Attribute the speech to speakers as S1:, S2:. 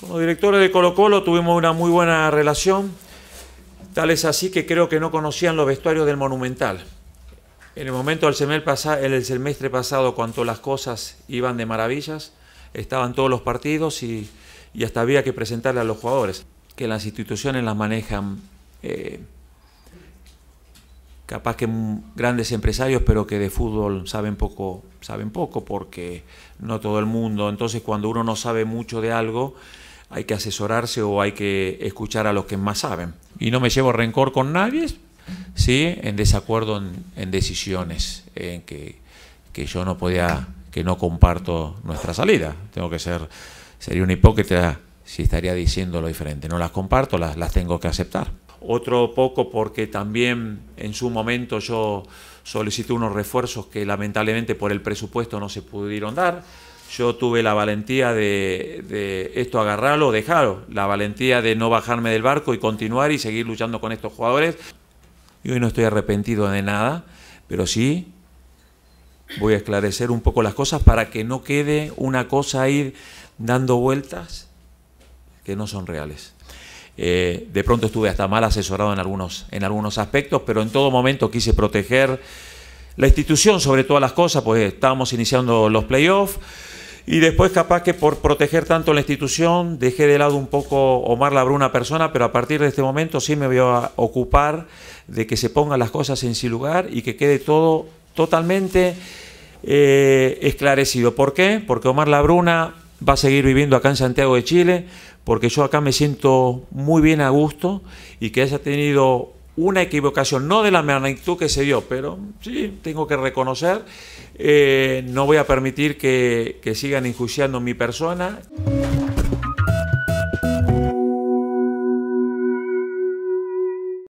S1: Como directores de Colo Colo tuvimos una muy buena relación, tal es así que creo que no conocían los vestuarios del Monumental. En el momento del semestre, semestre pasado, cuando las cosas iban de maravillas, estaban todos los partidos y, hasta había que presentarle a los jugadores, que las instituciones las manejan eh, capaz que grandes empresarios, pero que de fútbol saben poco, saben poco porque no todo el mundo. Entonces, cuando uno no sabe mucho de algo, hay que asesorarse o hay que escuchar a los que más saben. Y no me llevo rencor con nadie, ¿sí? en desacuerdo en, decisiones, en que, que, yo no podía, que no comparto nuestra salida. Tengo que ser, sería un hipócrita si estaría diciendo lo diferente. No las comparto, las, las tengo que aceptar. Otro poco porque también en su momento yo solicité unos refuerzos que lamentablemente por el presupuesto no se pudieron dar yo tuve la valentía de, esto agarrarlo dejarlo, la valentía de no bajarme del barco y continuar y seguir luchando con estos jugadores. Y hoy no estoy arrepentido de nada, pero sí voy a esclarecer un poco las cosas para que no quede una cosa ahí dando vueltas que no son reales. Eh, de pronto estuve hasta mal asesorado en algunos, en algunos aspectos, pero en todo momento quise proteger la institución sobre todas las cosas, pues estábamos iniciando los playoffs y después capaz que por proteger tanto la institución dejé de lado un poco Omar Labruna persona, pero a partir de este momento sí me voy a ocupar de que se pongan las cosas en su lugar y que quede todo totalmente eh, esclarecido. ¿Por qué? Porque Omar Labruna va a seguir viviendo acá en Santiago de Chile, porque yo acá me siento muy bien a gusto y que haya tenido una equivocación, no de la magnitud que se dio, pero sí, tengo que reconocer, eh, no voy a permitir que, sigan enjuiciando mi persona.